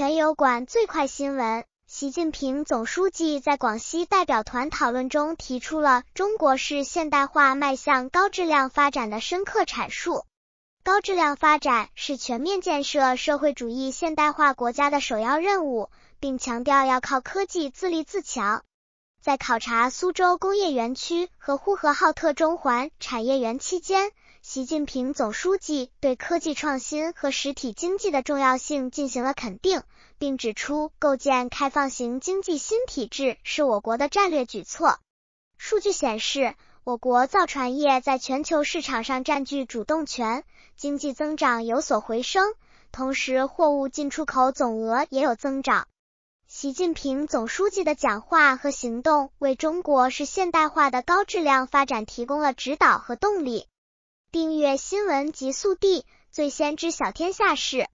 全油管最快新闻：习近平总书记在广西代表团讨论中提出了中国式现代化迈向高质量发展的深刻阐述。高质量发展是全面建设社会主义现代化国家的首要任务，并强调要靠科技自立自强。在考察苏州工业园区和呼和浩特中环。产业园期间，习近平总书记对科技创新和实体经济的重要性进行了肯定，并指出构建开放型经济新体制是我国的战略举措。数据显示，我国造船业在全球市场上占据主动权，经济增长有所回升，同时货物进出口总额也有增长。习近平总书记的讲话和行动，为中国式现代化的高质量发展提供了指导和动力。订阅新闻极速递，最先知晓天下事。